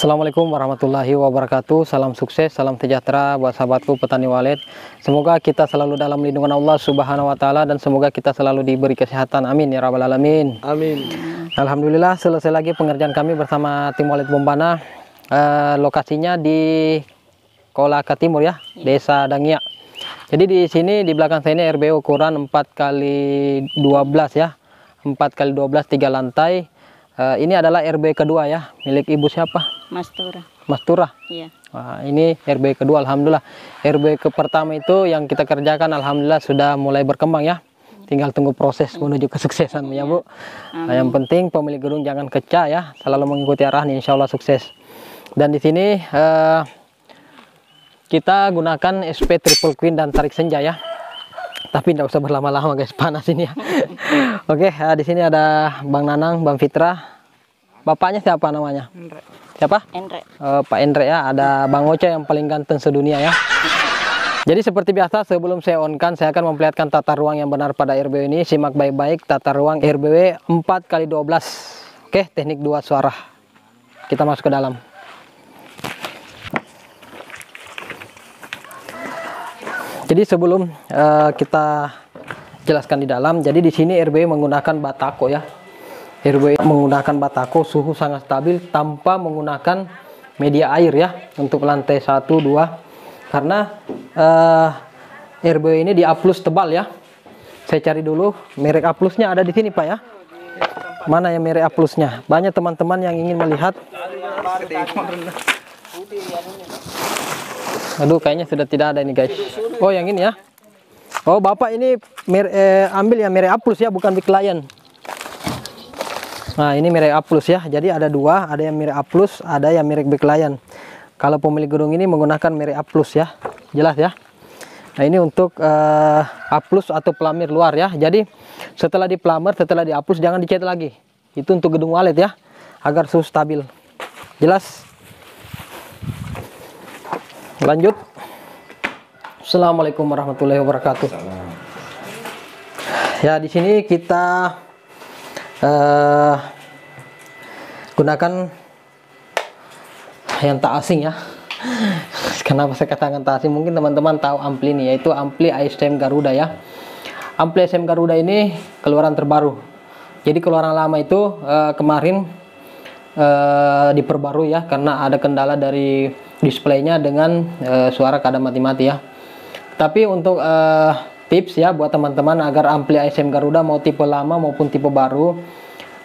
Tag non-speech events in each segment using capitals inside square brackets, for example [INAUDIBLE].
Assalamualaikum warahmatullahi wabarakatuh Salam sukses, salam sejahtera buat sahabatku petani walet Semoga kita selalu dalam lindungan Allah subhanahu wa ta'ala Dan semoga kita selalu diberi kesehatan Amin ya rabbal alamin Amin Alhamdulillah selesai lagi pengerjaan kami bersama tim walet Bombana uh, Lokasinya di Kolaka Timur ya, Desa Dangia Jadi di sini di belakang saya ini RB ukuran 4 x 12 ya 4 x 12 3 lantai Uh, ini adalah RB kedua ya, milik ibu siapa? Mastura. Mastura. Iya. Wah, ini RB kedua alhamdulillah. RB ke pertama itu yang kita kerjakan alhamdulillah sudah mulai berkembang ya. Tinggal tunggu proses iya. menuju kesuksesan ya, Bu. Nah, yang penting pemilik gedung jangan kecah ya, selalu mengikuti arahan insya Allah sukses. Dan di sini eh, kita gunakan SP triple queen dan tarik senja ya. Tapi tidak usah berlama-lama guys, panas ini ya. [LAUGHS] Oke, nah, di sini ada Bang Nanang, Bang Fitra. Bapaknya siapa namanya? siapa? Endre. Uh, eh, Pak Endre ya, ada Bang Oce yang paling ganteng sedunia ya. Jadi seperti biasa sebelum saya onkan saya akan memperlihatkan tata ruang yang benar pada RBW ini. Simak baik-baik tata ruang RBW 4 kali 12 Oke, teknik dua suara. Kita masuk ke dalam. Jadi sebelum uh, kita jelaskan di dalam, jadi di sini RBW menggunakan batako ya. Airway menggunakan batako suhu sangat stabil tanpa menggunakan media air ya untuk lantai 1 2 karena uh, eh, airway ini di aplus tebal ya. Saya cari dulu merek aplusnya ada di sini Pak ya. Mana yang merek aplusnya Banyak teman-teman yang ingin melihat. Aduh kayaknya sudah tidak ada ini guys. Oh yang ini ya. Oh Bapak ini mere, eh, ambil ya merek aplus ya bukan Big Lion. Nah, ini merek A plus ya. Jadi ada dua, ada yang merek A plus, ada yang mirip Lion Kalau pemilik gedung ini menggunakan merek A plus ya. Jelas ya. Nah, ini untuk uh, A plus atau pelamir luar ya. Jadi setelah di pelamir, setelah di A plus jangan dicat lagi. Itu untuk gedung walet ya, agar suhu stabil. Jelas? Lanjut. Assalamualaikum warahmatullahi wabarakatuh. Ya, di sini kita uh, gunakan yang tak asing ya [LAUGHS] kenapa saya katakan tak asing mungkin teman-teman tahu ampli ini yaitu ampli ASM Garuda ya ampli ASM Garuda ini keluaran terbaru jadi keluaran lama itu uh, kemarin uh, diperbarui ya karena ada kendala dari displaynya dengan uh, suara kadang mati-mati ya tapi untuk uh, tips ya buat teman-teman agar ampli ASM Garuda mau tipe lama maupun tipe baru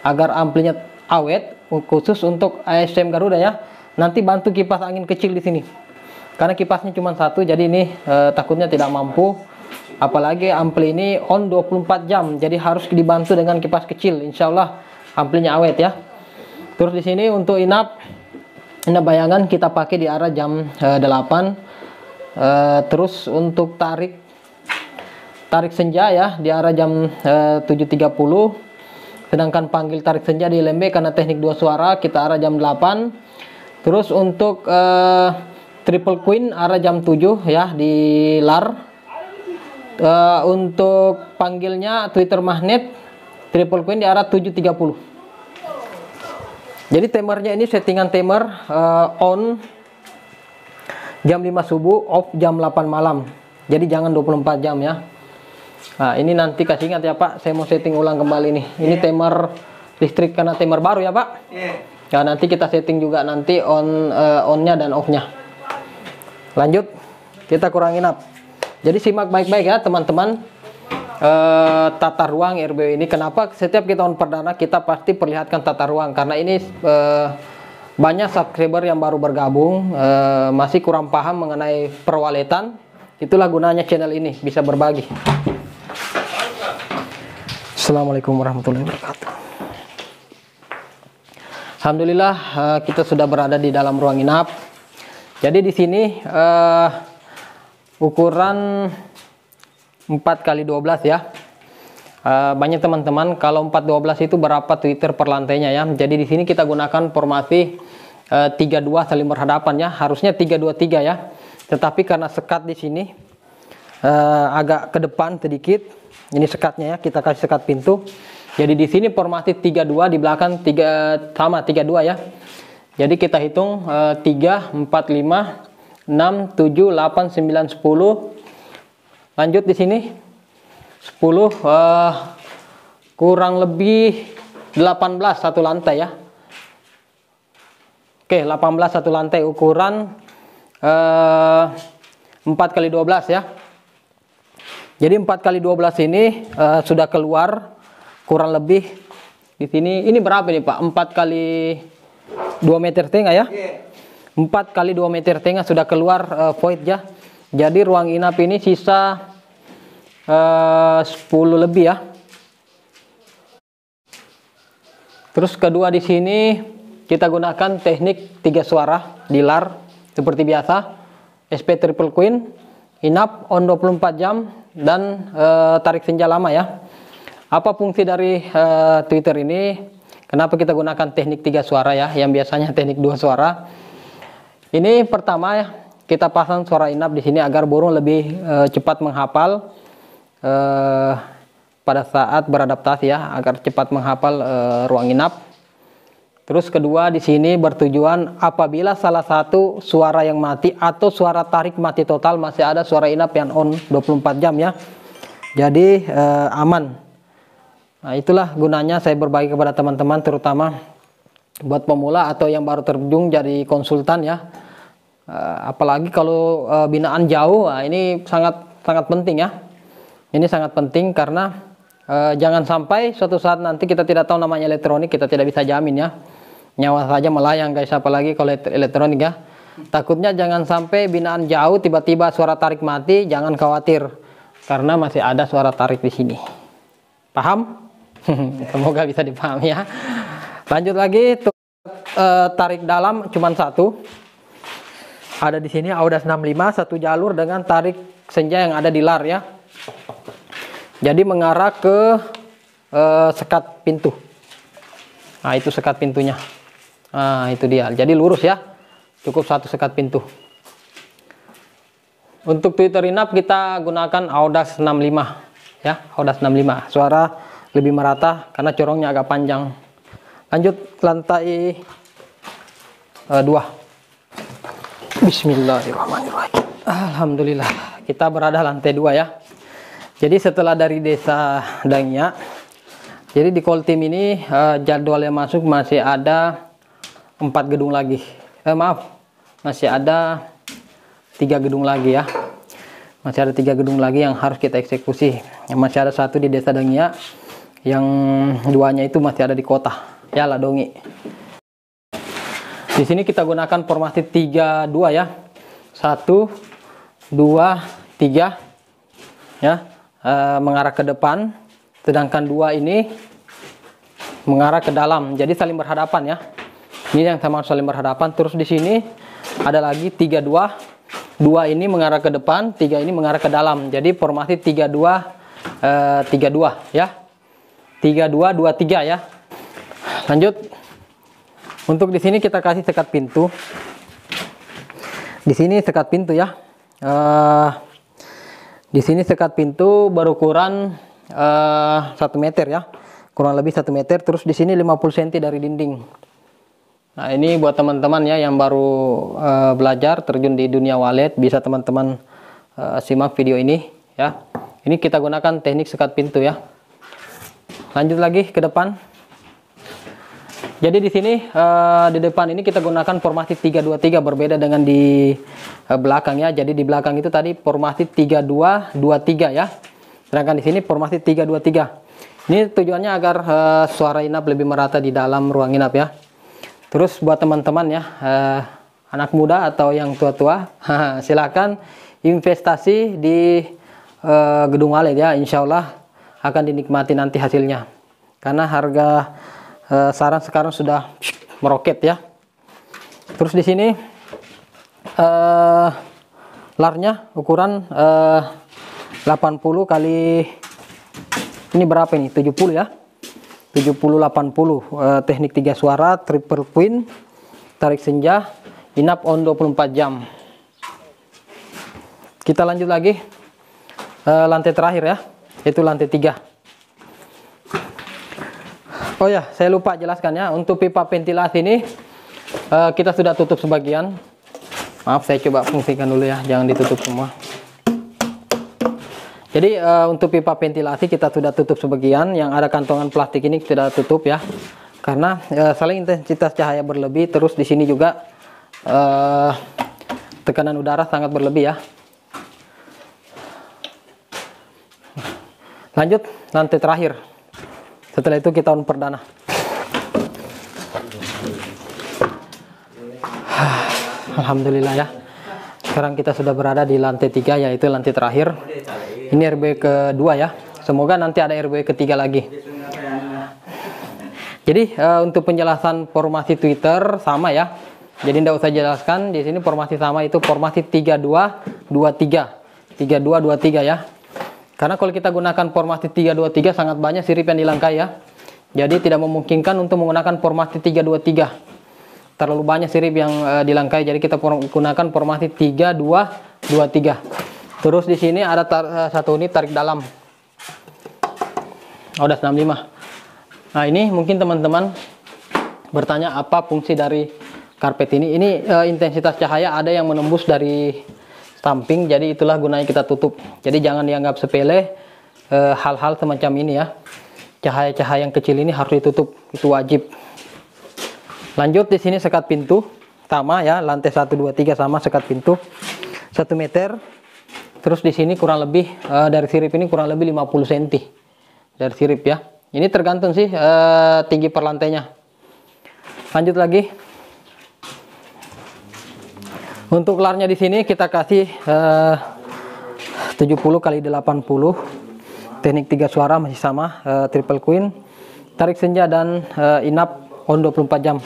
agar amplinya awet khusus untuk ASM Garuda ya nanti bantu kipas angin kecil di sini karena kipasnya cuma satu jadi ini eh, takutnya tidak mampu apalagi ampli ini on 24 jam jadi harus dibantu dengan kipas kecil insyaallah amplinya awet ya terus di sini untuk inap ini bayangan kita pakai di arah jam eh, 8 eh, terus untuk tarik tarik senja ya di arah jam eh, 7.30 sedangkan panggil tarik senja di LMB karena teknik dua suara kita arah jam 8 terus untuk eh, triple queen arah jam 7 ya di lar eh, untuk panggilnya Twitter magnet triple queen di arah 7.30 jadi temernya ini settingan timer eh, on jam 5 subuh off jam 8 malam jadi jangan 24 jam ya Nah, ini nanti kasih ingat ya Pak, saya mau setting ulang kembali nih. Ini yeah. timer listrik karena timer baru ya Pak. Yeah. Ya nanti kita setting juga nanti on uh, onnya dan offnya. Lanjut, kita kurangin up. Jadi simak baik-baik ya teman-teman. Uh, tata ruang rbw ini kenapa setiap kita on perdana kita pasti perlihatkan tata ruang karena ini uh, banyak subscriber yang baru bergabung uh, masih kurang paham mengenai perwaletan itulah gunanya channel ini bisa berbagi Assalamualaikum warahmatullahi wabarakatuh. Alhamdulillah eh, kita sudah berada di dalam ruang inap. Jadi di sini uh, ukuran 4 kali 12 ya. Uh, banyak teman-teman kalau belas itu berapa Twitter per lantainya ya. Jadi di sini kita gunakan formasi uh, 32 saling berhadapan ya. Harusnya 323 ya. Tetapi karena sekat di sini uh, agak ke depan sedikit ini sekatnya ya, kita kasih sekat pintu. Jadi di sini formasi 32 di belakang 3 sama 32 ya. Jadi kita hitung e, 3 4 5 6 7 8 9 10. Lanjut di sini 10 e, eh, kurang lebih 18 satu lantai ya. Oke, 18 satu lantai ukuran eh 4 kali 12 ya. Jadi 4 kali 12 ini uh, sudah keluar kurang lebih di sini. Ini berapa nih Pak? 4 kali 2 meter tengah ya? 4 iya. kali 2 meter tengah sudah keluar uh, void ya. Jadi ruang inap ini sisa eh, uh, 10 lebih ya. Terus kedua di sini kita gunakan teknik tiga suara di lar seperti biasa. SP triple queen inap on 24 jam dan e, tarik senja lama ya. Apa fungsi dari e, Twitter ini? Kenapa kita gunakan teknik tiga suara ya, yang biasanya teknik dua suara? Ini pertama ya, kita pasang suara inap di sini agar burung lebih e, cepat menghafal e, pada saat beradaptasi ya, agar cepat menghafal e, ruang inap. Terus kedua di sini bertujuan apabila salah satu suara yang mati atau suara tarik mati total masih ada suara inap yang on 24 jam ya. Jadi eh, aman. Nah, itulah gunanya saya berbagi kepada teman-teman terutama buat pemula atau yang baru terjun jadi konsultan ya. Eh, apalagi kalau eh, binaan jauh, nah ini sangat sangat penting ya. Ini sangat penting karena eh, jangan sampai suatu saat nanti kita tidak tahu namanya elektronik, kita tidak bisa jamin ya nyawa saja melayang guys apalagi kalau elektronik ya takutnya jangan sampai binaan jauh tiba-tiba suara tarik mati jangan khawatir karena masih ada suara tarik di sini paham [LAUGHS] semoga bisa dipahami ya lanjut lagi tuh, eh, tarik dalam cuman satu ada di sini Audas 65 satu jalur dengan tarik senja yang ada di lar ya jadi mengarah ke uh, sekat pintu nah itu sekat pintunya Nah, itu dia. Jadi lurus ya. Cukup satu sekat pintu. Untuk Twitter inap kita gunakan Audas 65 ya, Audas 65. Suara lebih merata karena corongnya agak panjang. Lanjut lantai uh, dua. Bismillahirrahmanirrahim. Alhamdulillah. Kita berada lantai dua ya. Jadi setelah dari desa Dangnya, jadi di Koltim ini uh, jadwal yang masuk masih ada empat gedung lagi eh, maaf masih ada tiga gedung lagi ya masih ada tiga gedung lagi yang harus kita eksekusi masih ada satu di desa Dengia yang duanya itu masih ada di kota ya Ladongi di sini kita gunakan formasi tiga dua ya Satu, dua, tiga. ya e, mengarah ke depan sedangkan dua ini mengarah ke dalam jadi saling berhadapan ya ini yang sama saling berhadapan terus di sini ada lagi tiga dua dua ini mengarah ke depan tiga ini mengarah ke dalam jadi formasi tiga dua eh, tiga dua ya tiga dua dua tiga ya lanjut untuk di sini kita kasih sekat pintu di sini sekat pintu ya eh, di sini sekat pintu berukuran eh, satu 1 meter ya kurang lebih satu meter terus di sini 50 cm dari dinding Nah, ini buat teman-teman ya yang baru uh, belajar terjun di dunia wallet bisa teman-teman uh, simak video ini ya. Ini kita gunakan teknik sekat pintu ya. Lanjut lagi ke depan. Jadi di sini uh, di depan ini kita gunakan formasi 323 berbeda dengan di uh, belakang ya. Jadi di belakang itu tadi formasi 3223 ya. Sedangkan di sini formasi 323. Ini tujuannya agar uh, suara inap lebih merata di dalam ruang inap ya. Terus buat teman-teman ya, eh, anak muda atau yang tua-tua, [LAUGHS] silakan investasi di eh, Gedung Walid ya, insya Allah akan dinikmati nanti hasilnya. Karena harga eh, sarang sekarang sudah meroket ya. Terus di sini eh, larnya ukuran eh, 80 kali ini berapa ini? 70 ya. 70-80 eh, teknik tiga suara triple queen tarik senja inap on 24 jam kita lanjut lagi eh, lantai terakhir ya itu lantai tiga. oh ya saya lupa jelaskannya untuk pipa ventilasi ini eh, kita sudah tutup sebagian maaf saya coba fungsikan dulu ya jangan ditutup semua jadi uh, untuk pipa ventilasi kita sudah tutup sebagian, yang ada kantongan plastik ini sudah tutup ya. Karena uh, saling intensitas cahaya berlebih, terus di sini juga uh, tekanan udara sangat berlebih ya. Lanjut lantai terakhir. Setelah itu kita on perdana. [SIGHS] Alhamdulillah ya. Sekarang kita sudah berada di lantai tiga yaitu lantai terakhir. Iya. Ini RB kedua ya. Semoga nanti ada RB ketiga lagi. Jadi uh, untuk penjelasan formasi Twitter sama ya. Jadi tidak usah jelaskan di sini formasi sama itu formasi 3223. 3223 ya. Karena kalau kita gunakan formasi 323 sangat banyak sirip yang dilangkai ya. Jadi tidak memungkinkan untuk menggunakan formasi 323. Terlalu banyak sirip yang uh, dilangkai jadi kita gunakan formasi 3223. Terus di sini ada tar, eh, satu unit tarik dalam. Oh, udah 65. Nah, ini mungkin teman-teman bertanya apa fungsi dari karpet ini. Ini e, intensitas cahaya ada yang menembus dari samping, jadi itulah gunanya kita tutup. Jadi jangan dianggap sepele eh, hal-hal e, semacam ini ya. Cahaya-cahaya yang kecil ini harus ditutup, itu wajib. Lanjut di sini sekat pintu sama ya, lantai 1 2 3 sama sekat pintu. 1 meter Terus di sini kurang lebih uh, dari sirip ini kurang lebih 50 cm dari sirip ya. Ini tergantung sih uh, tinggi per lantainya. Lanjut lagi. Untuk larnya di sini kita kasih eh, uh, 70 kali 80. Teknik tiga suara masih sama uh, triple queen. Tarik senja dan uh, inap on 24 jam.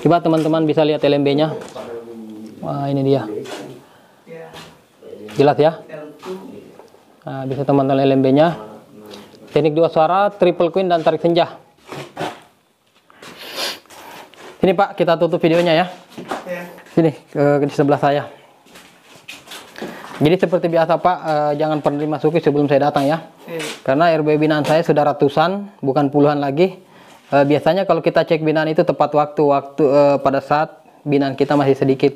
Coba teman-teman bisa lihat LMB-nya. Wah, ini dia. Jelas ya? Nah, bisa teman-teman LMB-nya. Teknik dua suara, triple queen dan tarik senja. Ini Pak, kita tutup videonya ya. Sini, ya. ke, di sebelah saya. Jadi seperti biasa Pak, eh, jangan pernah dimasuki sebelum saya datang ya. Iya. Karena RB binaan saya sudah ratusan, bukan puluhan lagi. Eh, biasanya kalau kita cek binaan itu tepat waktu, waktu eh, pada saat binaan kita masih sedikit.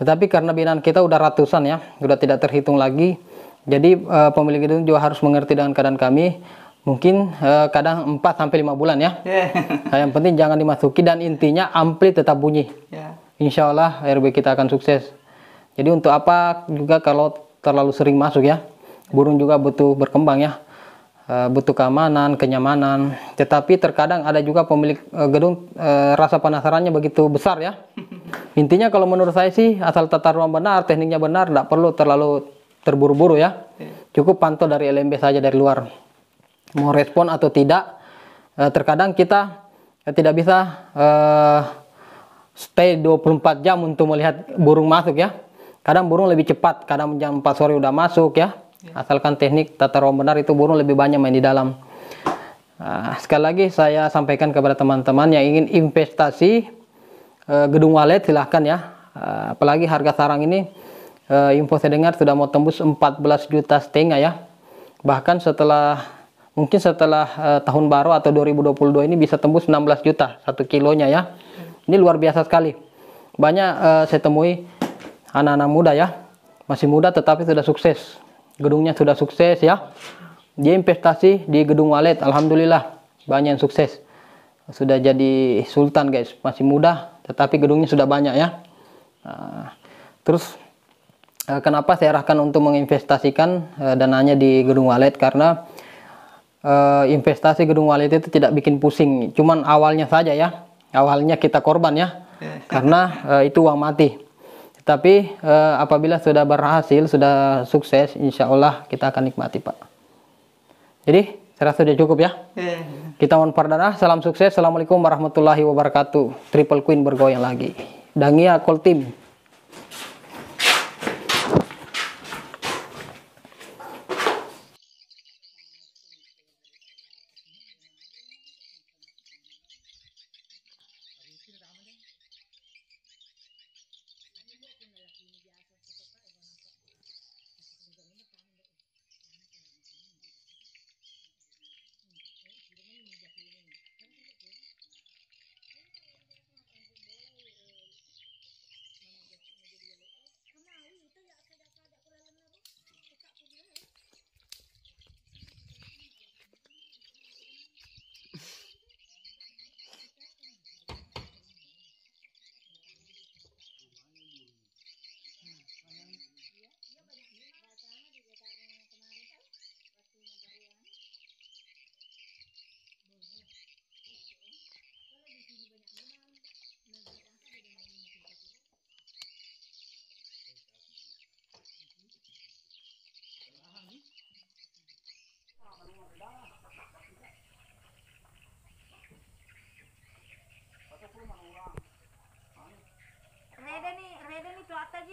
Tetapi karena binaan kita udah ratusan ya, sudah tidak terhitung lagi. Jadi uh, pemilik gedung juga harus mengerti dengan keadaan kami. Mungkin uh, kadang 4 sampai 5 bulan ya. Yeah. Nah, yang penting jangan dimasuki dan intinya ampli tetap bunyi. Yeah. Insya Allah RB kita akan sukses. Jadi untuk apa juga kalau terlalu sering masuk ya. Burung juga butuh berkembang ya. Uh, butuh keamanan, kenyamanan. Tetapi terkadang ada juga pemilik uh, gedung uh, rasa penasarannya begitu besar ya. [LAUGHS] Intinya kalau menurut saya sih asal tata ruang benar, tekniknya benar, tidak perlu terlalu terburu-buru ya. Iya. Cukup pantau dari LMB saja dari luar. Mau respon atau tidak, eh, terkadang kita eh, tidak bisa eh, stay 24 jam untuk melihat burung masuk ya. Kadang burung lebih cepat, kadang jam 4 sore udah masuk ya. Iya. Asalkan teknik tata ruang benar itu burung lebih banyak main di dalam. Ah, sekali lagi saya sampaikan kepada teman-teman yang ingin investasi Eh, gedung walet silahkan ya eh, apalagi harga sarang ini eh, info saya dengar sudah mau tembus 14 juta setengah ya bahkan setelah mungkin setelah tahun baru atau 2022 ini bisa tembus 16 juta satu kilonya ya ini luar biasa sekali banyak saya temui anak-anak muda ya masih muda tetapi sudah sukses gedungnya sudah sukses ya dia investasi di gedung walet alhamdulillah banyak yang sukses sudah jadi sultan guys masih muda tetapi gedungnya sudah banyak ya ah, terus eh, kenapa saya arahkan untuk menginvestasikan eh, dananya di gedung walet karena eh, investasi gedung walet itu tidak bikin pusing cuman awalnya saja ya awalnya kita korban ya [LAUGHS] karena itu uang mati tapi eh, apabila sudah berhasil, sudah sukses, insya Allah kita akan nikmati Pak. Jadi saya rasa sudah cukup ya. Iya, iya. Kita mohon perdana. Salam sukses. Assalamualaikum warahmatullahi wabarakatuh. Triple Queen bergoyang lagi. Dangia Call Team. 大金